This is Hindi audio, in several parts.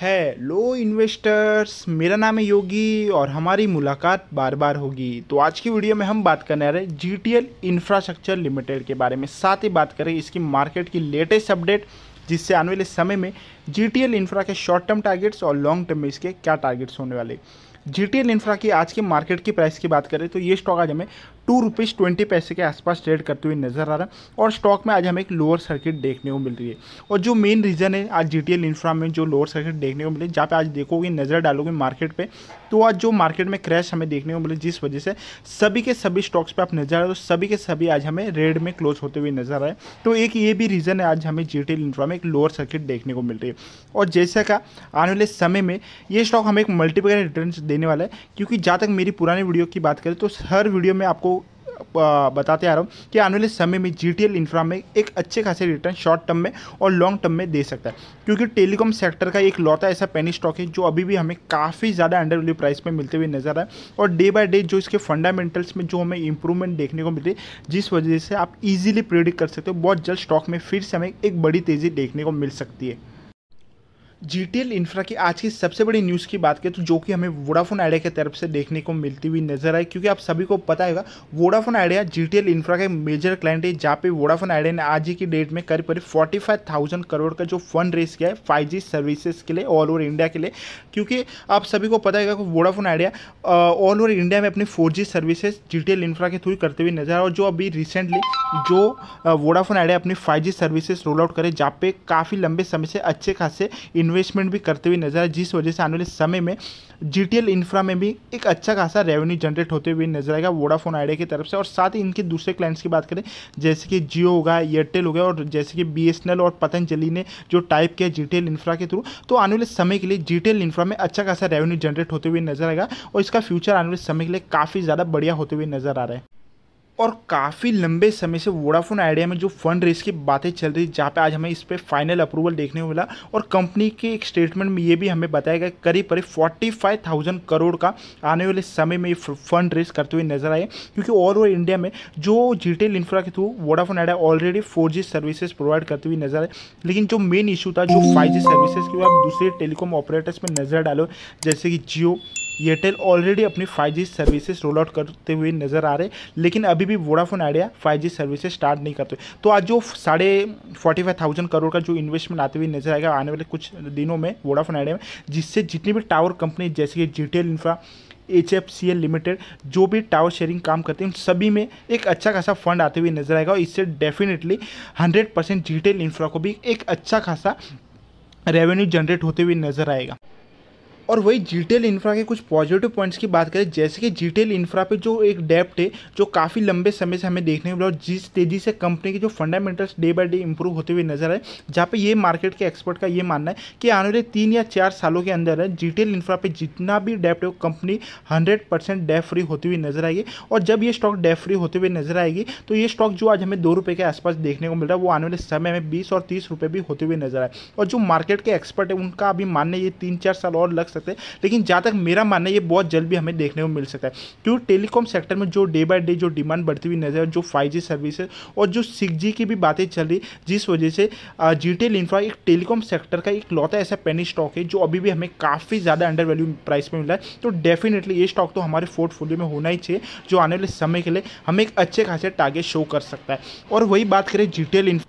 है लो इन्वेस्टर्स मेरा नाम है योगी और हमारी मुलाकात बार बार होगी तो आज की वीडियो में हम बात करने आ रहे हैं G T L infrastructure limited के बारे में साथ ही बात करें इसकी मार्केट की लेटेस्ट अपडेट जिससे आने वाले समय में जी टी एल इंफ्रा के शॉर्ट टर्म टारगेट्स और लॉन्ग टर्म में इसके क्या टारगेट्स होने वाले जी टी एल इंफ्रा की आज के मार्केट की प्राइस की बात करें तो ये स्टॉक आज हमें टू रुपीज़ ट्वेंटी पैसे के आसपास ट्रेड करते हुए नजर आ रहा है और स्टॉक में आज हमें एक लोअर सर्किट देखने को मिल रही है और जो मेन रीज़न है आज जी टी एल में जो लोअर सर्किट देखने को मिले जहाँ पे आज देखोगे नज़र डालोगे मार्केट पे तो आज जो मार्केट में क्रैश हमें देखने को मिले जिस वजह से सभी के सभी स्टॉक्स पर आप नजर आ रहे हो तो सभी के सभी आज हमें रेड में क्लोज होते हुए नजर आए तो एक ये भी रीज़न है आज हमें जी टी एल इंफ्रा में एक लोअर सर्किट देखने को मिल रही है और जैसा का आने वाले समय में ये स्टॉक हमें एक मल्टीपल रिटर्न देने वाला है क्योंकि जहाँ तक मेरी पुरानी वीडियो की बात करें तो हर वीडियो में आपको बताते आ रहा हूँ कि आने वाले समय में जी इंफ्रा में एक अच्छे खासे रिटर्न शॉर्ट टर्म में और लॉन्ग टर्म में दे सकता है क्योंकि टेलीकॉम सेक्टर का एक लौता ऐसा पेनी स्टॉक है जो अभी भी हमें काफ़ी ज़्यादा अंडर वैल्यू प्राइस में मिलते हुए नजर आए और डे बाय डे जो इसके फंडामेंटल्स में जो हमें इंप्रूवमेंट देखने को है जिस वजह से आप इजीली प्रिडिक्ट कर सकते हो बहुत जल्द स्टॉक में फिर से हमें एक बड़ी तेज़ी देखने को मिल सकती है जी टी एल इंफ्रा की आज की सबसे बड़ी न्यूज़ की बात करें तो जो कि हमें वोडाफोन आइडिया की तरफ से देखने को मिलती हुई नजर आई क्योंकि आप सभी को पता होगा Vodafone Idea G T L infra का मेजर क्लाइंट है जहाँ पे वोडाफोन आइडिया ने आज ही की डेट में करीब करीब फोर्टी फाइव थाउजेंड करोड़ का जो फंड रेस किया है फाइव जी सर्विसेज के लिए ऑल ओवर इंडिया के लिए क्योंकि आप सभी को पता होगा कि Vodafone Idea all over India में अपनी four G services G T L infra के थ्रू करते हुए नजर आए और जो अभी रिसेंटली जो वोडाफोन आइडिया अपनी five G services roll out करे जहाँ पे काफ़ी लंबे समय से अच्छे खासे इन इन्वेस्टमेंट भी करते हुए नजर आए जिस वजह से आने वाले समय में जी इंफ्रा में भी एक अच्छा खासा रेवेन्यू जनरेट होते हुए नजर आएगा वोडाफोन आइडिया की तरफ से और साथ ही इनके दूसरे क्लाइंट्स की बात करें जैसे कि जियो होगा एयरटेल हो गया और जैसे कि बी और पतंजलि ने जो टाइप किया जी इंफ्रा के थ्रू तो आने वाले समय के लिए जी इंफ्रा में अच्छा खासा रेवेन्यू जनरेट होते हुए नजर आएगा और इसका फ्यूचर आने वाले समय के लिए काफ़ी ज़्यादा बढ़िया होते हुए नजर आ रहा है और काफ़ी लंबे समय से वोडाफोन आइडिया में जो फंड रेस की बातें चल रही जहाँ पे आज हमें इस पर फाइनल अप्रूवल देखने को मिला और कंपनी के एक स्टेटमेंट में ये भी हमें बताया गया करीब करीब फोर्टी फाइव थाउजेंड करोड़ का आने वाले समय में फंड रेस करते हुए नजर आए क्योंकि ऑल ओवर इंडिया में जो जीटेल इंफ्रा के through Vodafone Idea already four services provide करते हुए नजर आए लेकिन जो मेन इशू था जो फाइव सर्विसेज के आप दूसरे टेलीकॉम ऑपरेटर्स में नजर डालो जैसे कि जियो एयरटेल ऑलरेडी अपनी फाइव सर्विसेज रोल आउट करते हुए नज़र आ रहे लेकिन अभी भी Vodafone Idea five services start नहीं करते तो आज जो साढ़े फोर्टी फाइव थाउजेंड करोड़ का जो इन्वेस्टमेंट आते हुए नजर आएगा आने वाले कुछ दिनों में वोडाफोन आइडिया में जिससे जितनी भी टावर कंपनी जैसे कि G infra H F C L limited जो भी टावर शेयरिंग काम करते हैं उन सभी में एक अच्छा खासा फंड आते हुए नजर आएगा और इससे definitely hundred percent GTL infra को भी एक अच्छा खासा रेवेन्यू जनरेट होते हुए नजर आएगा और वही जीटेल इंफ्रा के कुछ पॉजिटिव पॉइंट्स की बात करें जैसे कि जीटेल इंफ्रा पे जो एक डेप्ट है जो काफ़ी लंबे समय से हमें देखने को मिला और जिस तेज़ी से कंपनी के जो fundamentals day by day improve होते हुए नजर आए जहाँ पे ये मार्केट के एक्सपर्ट का ये मानना है कि आने वाले तीन या चार सालों के अंदर जीटेल इंफ्रा पे जितना भी डेप्ट है वो company hundred percent debt free होती हुई नजर आएगी और जब ये स्टॉक डेप फ्री होते हुए नजर आएगी तो ये स्टॉक जो आज हमें दो रुपये के आसपास देखने को मिल रहा है वो आने वाले समय में बीस और तीस रुपये भी होते हुए नजर आए और जो मार्केट के एक्सपर्ट है उनका अभी मानना ये तीन चार साल और लग सकते हैं लेकिन जहाँ तक मेरा मानना है ये बहुत जल्द भी हमें देखने को मिल सकता है क्योंकि टेलीकॉम सेक्टर में जो डे बाई डे जो डिमांड बढ़ती हुई नजर जो फाइव जी सर्विस और जो सिक्स की भी बातें चल रही जिस वजह से जीटेल इंफ्रा एक टेलीकॉम सेक्टर का एक लौता ऐसा पेनी स्टॉक है जो अभी भी हमें काफ़ी ज़्यादा अंडर वैल्यू प्राइस में मिला है तो डेफिनेटली ये स्टॉक तो हमारे पोर्टफोलियो में होना ही चाहिए जो आने वाले समय के लिए हमें एक अच्छे खासे टारगेट शो कर सकता है और वही बात करें जीटेल इंफ्रा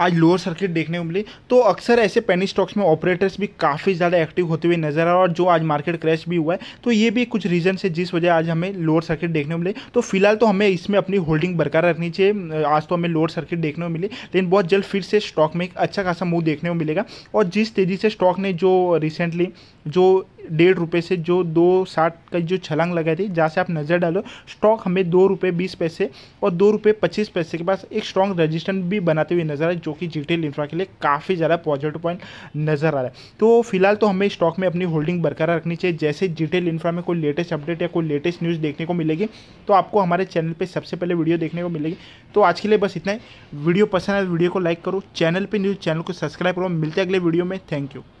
आज लोअर सर्किट देखने को मिली तो अक्सर ऐसे पेनी स्टॉक्स में ऑपरेटर्स भी काफ़ी ज़्यादा एक्टिव होते हुए नजर आए और जो आज मार्केट क्रैश भी हुआ है तो ये भी कुछ रीज़न है जिस वजह आज हमें लोअर सर्किट देखने को मिले तो फिलहाल तो हमें इसमें अपनी होल्डिंग बरकरार रखनी चाहिए आज तो हमें लोअर सर्किट देखने को मिली लेकिन बहुत जल्द फिर से स्टॉक में एक अच्छा खासा मूव देखने को मिलेगा और जिस तेज़ी से स्टॉक ने जो रिसेंटली जो डेढ़ रुपये से जो दो साठ का जो छलांग लगाई थी जहाँ से आप नज़र डालो स्टॉक हमें दो रुपये बीस पैसे और दो रुपये पच्चीस पैसे के पास एक स्ट्रॉन्ग रजिस्टेंस भी बनाते हुए नज़र आए जो कि जीटेल इंफ्रा के लिए काफ़ी ज़्यादा पॉजिटिव पॉइंट नज़र आ रहा है तो फिलहाल तो हमें स्टॉक में अपनी होल्डिंग बरकरार रखनी चाहिए जैसे जीटेल इंफ्रा में कोई लेटेस्ट अपडेट या कोई लेटेस्ट न्यूज़ देखने को मिलेगी तो आपको हमारे चैनल पर सबसे पहले वीडियो देखने को मिलेगी तो आज के लिए बस इतना ही वीडियो पसंद आए वीडियो तो को लाइक करो चैनल पर न्यूज़ चैनल को सब्सक्राइब करो मिलते अगले वीडियो में थैंक यू